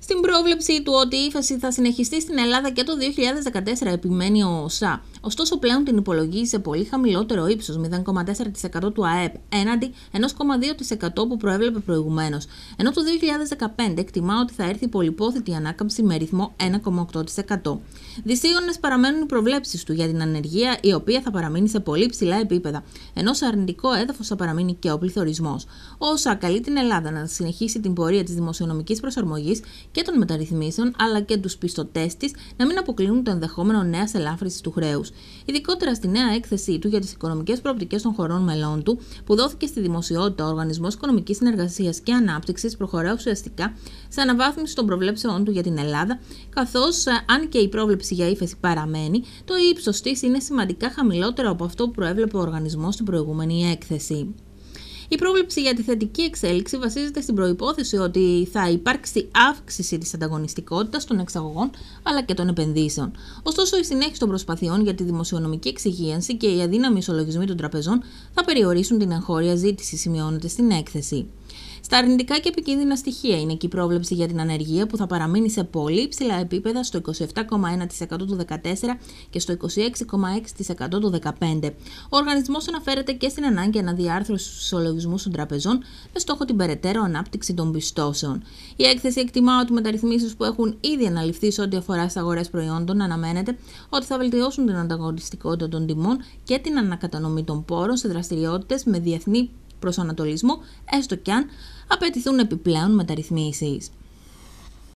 στην πρόβλεψη του ότι η ύφεση θα συνεχιστεί στην Ελλάδα και το 2014, επιμένει ο ΩΣΑ. Ωστόσο, πλέον την υπολογίζει σε πολύ χαμηλότερο ύψος, 0,4% του ΑΕΠ, έναντι 1,2% που προέβλεπε προηγουμένως. Ενώ το 2015 εκτιμά ότι θα έρθει υπολοιπόθητη ανάκαμψη με ρυθμό 1,8%. Δυσίωνε παραμένουν οι προβλέψεις του για την ανεργία, η οποία θα παραμείνει σε πολύ ψηλά επίπεδα, ενώ σε αρνητικό έδαφος θα παραμείνει και ο πληθωρισμός. Ο ΩΣΑ καλεί την Ελλάδα να συνεχίσει την πορεία της δημοσιονομικής προσαρμογής και των μεταρρυθμίσεων αλλά και τους πιστωτές της να μην αποκλίνουν το ενδεχόμενο νέας ελάφρυνση του χρέους. Ειδικότερα στη νέα έκθεσή του για τις οικονομικές προοπτικές των χωρών μελών του, που δόθηκε στη δημοσιότητα, ο Οργανισμός Οικονομικής Συνεργασίας και Ανάπτυξης προχωρά ουσιαστικά σε αναβάθμιση των προβλέψεών του για την Ελλάδα, καθώς ε, αν και η πρόβλεψη για ύφεση παραμένει, το ύψος της είναι σημαντικά χαμηλότερο από αυτό που προέβλεπε ο οργανισμός στην προηγούμενη έκθεση. Η πρόβλεψη για τη θετική εξέλιξη βασίζεται στην προπόθεση ότι θα υπάρξει αύξηση της ανταγωνιστικότητας των εξαγωγών αλλά και των επενδύσεων. Ωστόσο, η συνέχιση των προσπαθειών για τη δημοσιονομική εξυγίανση και οι αδύναμοι ισολογισμοί των τραπεζών θα περιορίσουν την εγχώρια ζήτηση, σημειώνεται στην έκθεση. Στα αρνητικά και επικίνδυνα στοιχεία είναι και η πρόβλεψη για την ανεργία που θα παραμείνει σε πολύ υψηλά επίπεδα στο 27,1% του 2014 και στο 26,6% του 2015. Ο οργανισμός αναφέρεται και στην ανάγκη αναδιάρθρωσης του ισολογισμούς των τραπεζών με στόχο την περαιτέρω ανάπτυξη των πιστώσεων. Η έκθεση εκτιμά ότι μεταρρυθμίσεις που έχουν ήδη αναλυφθεί σε ό,τι αφορά στις αγορές προϊόντων αναμένεται ότι θα βελτιώσουν την ανταγωνιστικότητα των τιμών και την ανακατανομή των πόρων σε δραστηριότητες με διεθνή Ανατολισμό, έστω κι αν απαιτηθούν επιπλέον μεταρρυθμίσεις.